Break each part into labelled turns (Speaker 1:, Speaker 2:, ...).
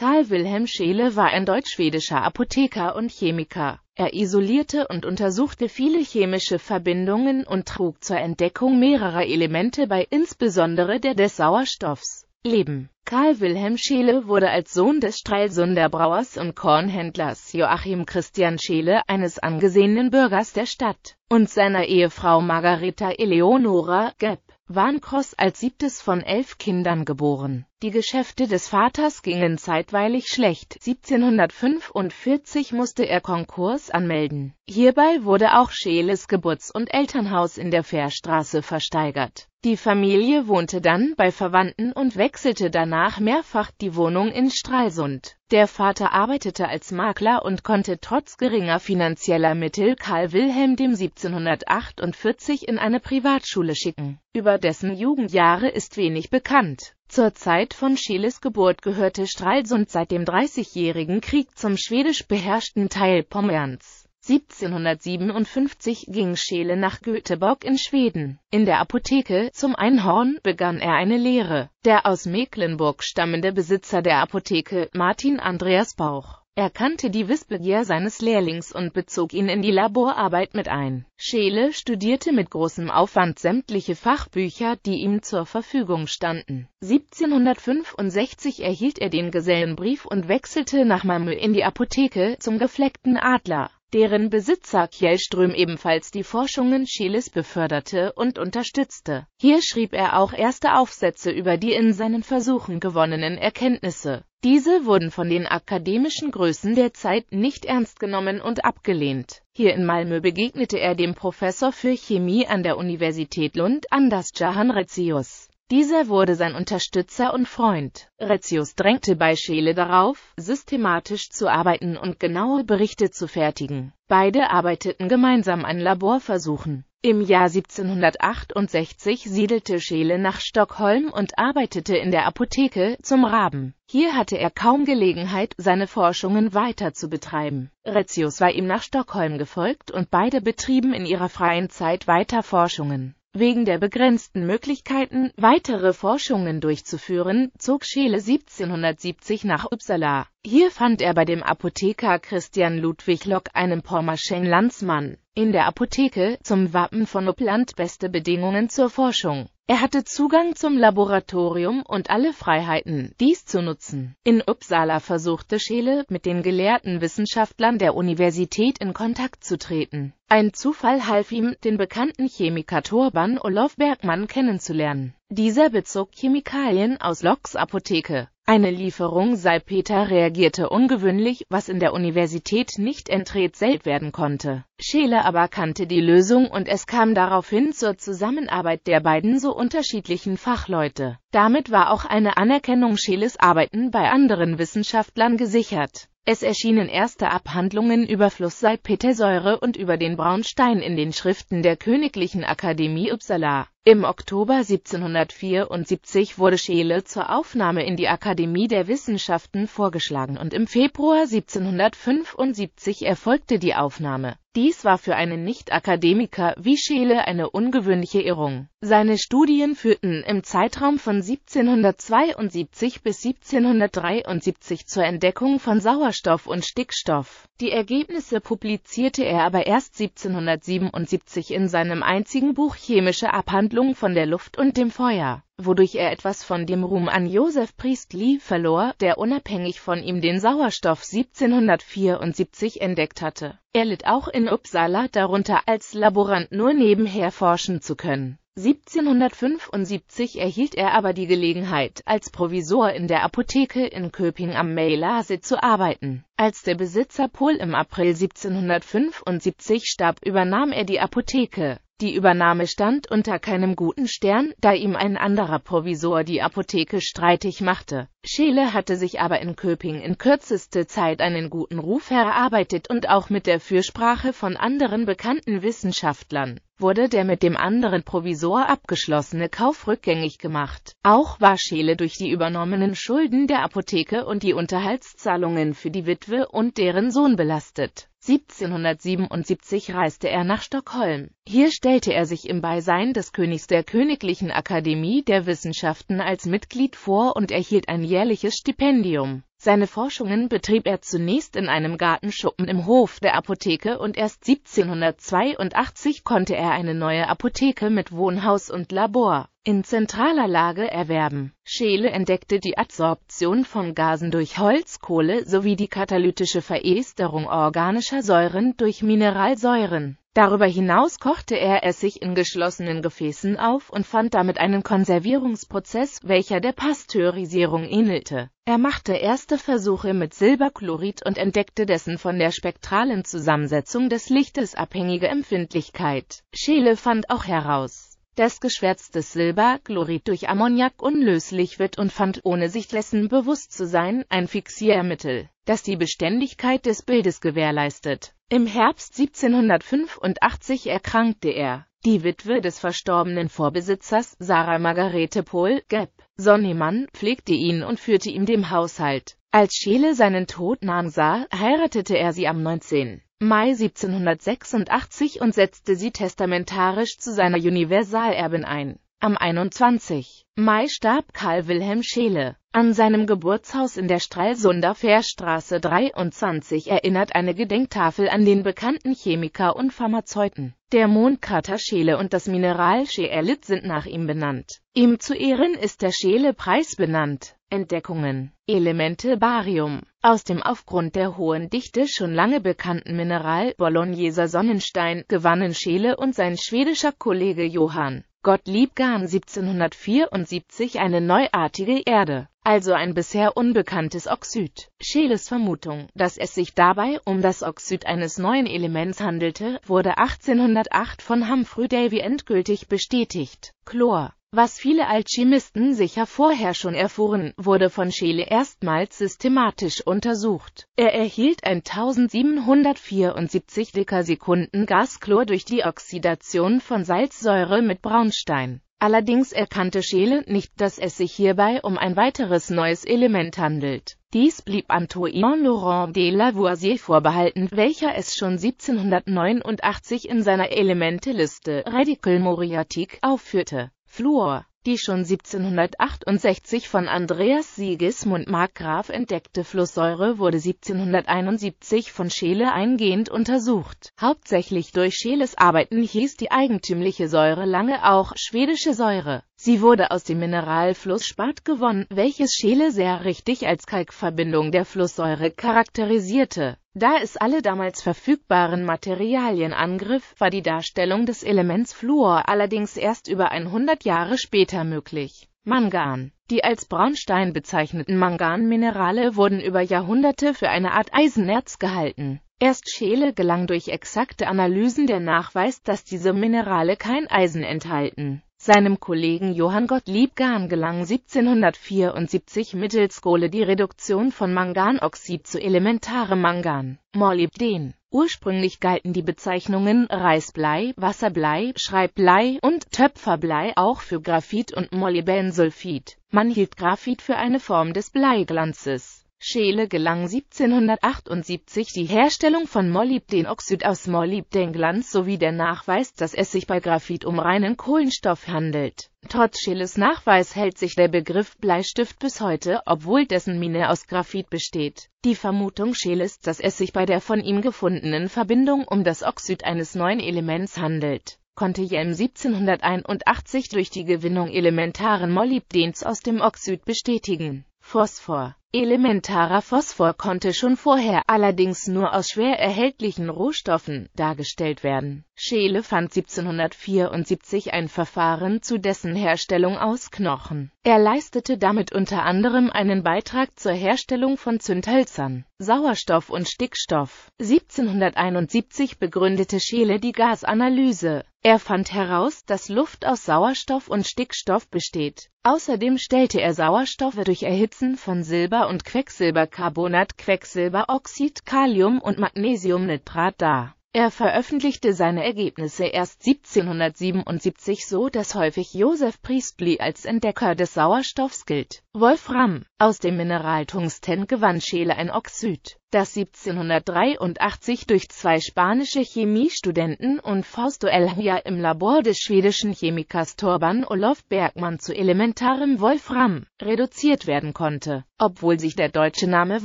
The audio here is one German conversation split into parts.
Speaker 1: Karl Wilhelm Scheele war ein deutsch-schwedischer Apotheker und Chemiker. Er isolierte und untersuchte viele chemische Verbindungen und trug zur Entdeckung mehrerer Elemente bei, insbesondere der des Sauerstoffs, Leben Karl Wilhelm Scheele wurde als Sohn des Stralsunder Brauers und Kornhändlers Joachim Christian Scheele, eines angesehenen Bürgers der Stadt, und seiner Ehefrau Margareta Eleonora Gepp, Warnkross als siebtes von elf Kindern geboren. Die Geschäfte des Vaters gingen zeitweilig schlecht. 1745 musste er Konkurs anmelden. Hierbei wurde auch Scheeles Geburts- und Elternhaus in der Fährstraße versteigert. Die Familie wohnte dann bei Verwandten und wechselte danach danach mehrfach die Wohnung in Stralsund. Der Vater arbeitete als Makler und konnte trotz geringer finanzieller Mittel Karl Wilhelm dem 1748 in eine Privatschule schicken. Über dessen Jugendjahre ist wenig bekannt. Zur Zeit von Scheles Geburt gehörte Stralsund seit dem Dreißigjährigen Krieg zum schwedisch beherrschten Teil Pommerns. 1757 ging Scheele nach Göteborg in Schweden. In der Apotheke zum Einhorn begann er eine Lehre. Der aus Mecklenburg stammende Besitzer der Apotheke, Martin Andreas Bauch, erkannte die Wissbegier seines Lehrlings und bezog ihn in die Laborarbeit mit ein. Scheele studierte mit großem Aufwand sämtliche Fachbücher, die ihm zur Verfügung standen. 1765 erhielt er den Gesellenbrief und wechselte nach Malmö in die Apotheke zum gefleckten Adler deren Besitzer Kjellström ebenfalls die Forschungen Chiles beförderte und unterstützte. Hier schrieb er auch erste Aufsätze über die in seinen Versuchen gewonnenen Erkenntnisse. Diese wurden von den akademischen Größen der Zeit nicht ernst genommen und abgelehnt. Hier in Malmö begegnete er dem Professor für Chemie an der Universität Lund Anders Jahan Retzius. Dieser wurde sein Unterstützer und Freund. Retzius drängte bei Scheele darauf, systematisch zu arbeiten und genaue Berichte zu fertigen. Beide arbeiteten gemeinsam an Laborversuchen. Im Jahr 1768 siedelte Scheele nach Stockholm und arbeitete in der Apotheke zum Raben. Hier hatte er kaum Gelegenheit, seine Forschungen weiter zu betreiben. Retzius war ihm nach Stockholm gefolgt und beide betrieben in ihrer freien Zeit weiter Forschungen. Wegen der begrenzten Möglichkeiten, weitere Forschungen durchzuführen, zog Scheele 1770 nach Uppsala. Hier fand er bei dem Apotheker Christian Ludwig Lock einen pommerschen Landsmann, in der Apotheke, zum Wappen von Uppland beste Bedingungen zur Forschung. Er hatte Zugang zum Laboratorium und alle Freiheiten, dies zu nutzen. In Uppsala versuchte Scheele, mit den gelehrten Wissenschaftlern der Universität in Kontakt zu treten. Ein Zufall half ihm, den bekannten Chemiker Torban Olof Bergmann kennenzulernen. Dieser bezog Chemikalien aus Loks Apotheke. Eine Lieferung Salpeter reagierte ungewöhnlich, was in der Universität nicht enträtselt werden konnte. Scheele aber kannte die Lösung und es kam daraufhin zur Zusammenarbeit der beiden so unterschiedlichen Fachleute. Damit war auch eine Anerkennung Scheeles Arbeiten bei anderen Wissenschaftlern gesichert. Es erschienen erste Abhandlungen über Flusssalpetersäure und über den Braunstein in den Schriften der Königlichen Akademie Uppsala. Im Oktober 1774 wurde Scheele zur Aufnahme in die Akademie der Wissenschaften vorgeschlagen und im Februar 1775 erfolgte die Aufnahme. Dies war für einen Nicht-Akademiker wie Scheele eine ungewöhnliche Irrung. Seine Studien führten im Zeitraum von 1772 bis 1773 zur Entdeckung von Sauerstoff und Stickstoff. Die Ergebnisse publizierte er aber erst 1777 in seinem einzigen Buch Chemische Abhandlung Handlung von der Luft und dem Feuer, wodurch er etwas von dem Ruhm an Joseph Priestley verlor, der unabhängig von ihm den Sauerstoff 1774 entdeckt hatte. Er litt auch in Uppsala darunter, als Laborant nur nebenher forschen zu können. 1775 erhielt er aber die Gelegenheit, als Provisor in der Apotheke in Köping am Meilase zu arbeiten. Als der Besitzer Pohl im April 1775 starb, übernahm er die Apotheke. Die Übernahme stand unter keinem guten Stern, da ihm ein anderer Provisor die Apotheke streitig machte. Scheele hatte sich aber in Köping in kürzester Zeit einen guten Ruf erarbeitet und auch mit der Fürsprache von anderen bekannten Wissenschaftlern wurde der mit dem anderen Provisor abgeschlossene Kauf rückgängig gemacht. Auch war Scheele durch die übernommenen Schulden der Apotheke und die Unterhaltszahlungen für die Witwe und deren Sohn belastet. 1777 reiste er nach Stockholm. Hier stellte er sich im Beisein des Königs der Königlichen Akademie der Wissenschaften als Mitglied vor und erhielt ein jährliches Stipendium seine Forschungen betrieb er zunächst in einem Gartenschuppen im Hof der Apotheke und erst 1782 konnte er eine neue Apotheke mit Wohnhaus und Labor in zentraler Lage erwerben. Scheele entdeckte die Adsorption von Gasen durch Holzkohle sowie die katalytische Veresterung organischer Säuren durch Mineralsäuren. Darüber hinaus kochte er es sich in geschlossenen Gefäßen auf und fand damit einen Konservierungsprozess, welcher der Pasteurisierung ähnelte. Er machte erste Versuche mit Silberchlorid und entdeckte dessen von der spektralen Zusammensetzung des Lichtes abhängige Empfindlichkeit. Scheele fand auch heraus, dass geschwärztes Silberchlorid durch Ammoniak unlöslich wird und fand, ohne sich dessen bewusst zu sein, ein Fixiermittel das die Beständigkeit des Bildes gewährleistet. Im Herbst 1785 erkrankte er. Die Witwe des verstorbenen Vorbesitzers Sarah Margarete Pohl, Gepp, Sonnemann, pflegte ihn und führte ihm dem Haushalt. Als Scheele seinen Tod nahm sah, heiratete er sie am 19. Mai 1786 und setzte sie testamentarisch zu seiner Universalerbin ein. Am 21. Mai starb Karl Wilhelm Scheele. An seinem Geburtshaus in der Stralsunder Fährstraße 23 erinnert eine Gedenktafel an den bekannten Chemiker und Pharmazeuten. Der Mondkrater Scheele und das Mineral Scheelit sind nach ihm benannt. Ihm zu Ehren ist der Scheele-Preis benannt. Entdeckungen Elemente Barium Aus dem aufgrund der hohen Dichte schon lange bekannten Mineral Bologneser Sonnenstein gewannen Scheele und sein schwedischer Kollege Johann Gottlieb Gahn 1774 eine neuartige Erde also ein bisher unbekanntes Oxid. Scheeles Vermutung, dass es sich dabei um das Oxid eines neuen Elements handelte, wurde 1808 von Humphrey Davy endgültig bestätigt. Chlor was viele Alchemisten sicher vorher schon erfuhren, wurde von Scheele erstmals systematisch untersucht. Er erhielt ein 1774 Dekasekunden Gaschlor durch die Oxidation von Salzsäure mit Braunstein. Allerdings erkannte Scheele nicht, dass es sich hierbei um ein weiteres neues Element handelt. Dies blieb Antoine Laurent de Lavoisier vorbehalten, welcher es schon 1789 in seiner Elementeliste Radical Moriatique aufführte. Fluor die schon 1768 von Andreas Sigismund Markgraf entdeckte Flusssäure wurde 1771 von Scheele eingehend untersucht. Hauptsächlich durch Scheeles Arbeiten hieß die eigentümliche Säure lange auch schwedische Säure. Sie wurde aus dem Mineralfluss Spat gewonnen, welches Scheele sehr richtig als Kalkverbindung der Flusssäure charakterisierte. Da es alle damals verfügbaren Materialien angriff, war die Darstellung des Elements Fluor allerdings erst über 100 Jahre später möglich. Mangan. Die als Braunstein bezeichneten Manganminerale wurden über Jahrhunderte für eine Art Eisenerz gehalten. Erst Scheele gelang durch exakte Analysen der Nachweis, dass diese Minerale kein Eisen enthalten. Seinem Kollegen Johann Gottlieb Gahn gelang 1774 mittels Kohle die Reduktion von Manganoxid zu elementarem Mangan, Molybden. Ursprünglich galten die Bezeichnungen Reisblei, Wasserblei, Schreibblei und Töpferblei auch für Graphit und Molybensulfid. Man hielt Graphit für eine Form des Bleiglanzes Scheele gelang 1778 die Herstellung von Molybdenoxid aus Molybdenglanz sowie der Nachweis, dass es sich bei Graphit um reinen Kohlenstoff handelt. Trotz Scheeles Nachweis hält sich der Begriff Bleistift bis heute, obwohl dessen Mine aus Graphit besteht. Die Vermutung Scheeles, dass es sich bei der von ihm gefundenen Verbindung um das Oxid eines neuen Elements handelt konnte Jem 1781 durch die Gewinnung elementaren Molybdens aus dem Oxid bestätigen Phosphor. Elementarer Phosphor konnte schon vorher allerdings nur aus schwer erhältlichen Rohstoffen dargestellt werden. Scheele fand 1774 ein Verfahren zu dessen Herstellung aus Knochen. Er leistete damit unter anderem einen Beitrag zur Herstellung von Zündhölzern, Sauerstoff und Stickstoff. 1771 begründete Scheele die Gasanalyse er fand heraus, dass Luft aus Sauerstoff und Stickstoff besteht. Außerdem stellte er Sauerstoffe durch Erhitzen von Silber und Quecksilbercarbonat, Quecksilberoxid, Kalium und Magnesiumnitrat dar. Er veröffentlichte seine Ergebnisse erst 1777 so, dass häufig Joseph Priestley als Entdecker des Sauerstoffs gilt. Wolfram. Aus dem Mineral Tungsten gewann Scheele ein Oxid das 1783 durch zwei spanische Chemiestudenten und Fausto Elhia im Labor des schwedischen Chemikers Torban Olof Bergmann zu elementarem Wolfram reduziert werden konnte. Obwohl sich der deutsche Name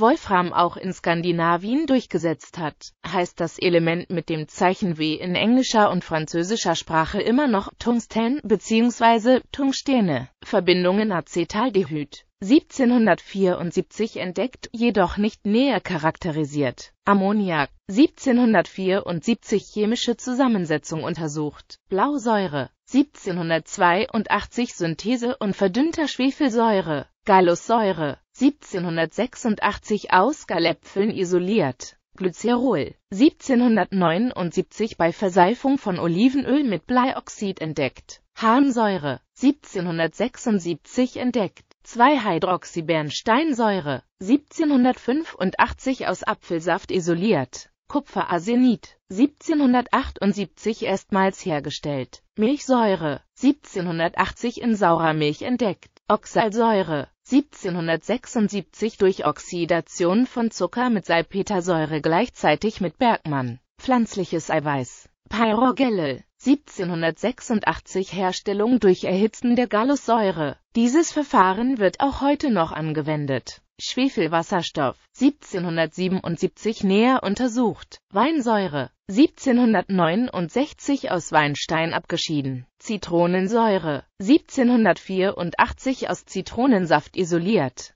Speaker 1: Wolfram auch in Skandinavien durchgesetzt hat, heißt das Element mit dem Zeichen W in englischer und französischer Sprache immer noch Tungsten bzw. Tungstene. Verbindungen Acetaldehyd 1774 entdeckt, jedoch nicht näher charakterisiert. Ammoniak 1774 chemische Zusammensetzung untersucht. Blausäure 1782 Synthese und verdünnter Schwefelsäure. Gallussäure 1786 aus Galäpfeln isoliert. Glycerol 1779 bei Verseifung von Olivenöl mit Bleioxid entdeckt. Harnsäure 1776 entdeckt. 2-Hydroxybernsteinsäure, 1785 aus Apfelsaft isoliert, Kupferarsenid, 1778 erstmals hergestellt, Milchsäure, 1780 in saurer Milch entdeckt, Oxalsäure, 1776 durch Oxidation von Zucker mit Salpetersäure gleichzeitig mit Bergmann, pflanzliches Eiweiß, Pyrogelle, 1786 Herstellung durch Erhitzen der Gallussäure. Dieses Verfahren wird auch heute noch angewendet. Schwefelwasserstoff 1777 näher untersucht. Weinsäure 1769 aus Weinstein abgeschieden. Zitronensäure 1784 aus Zitronensaft isoliert.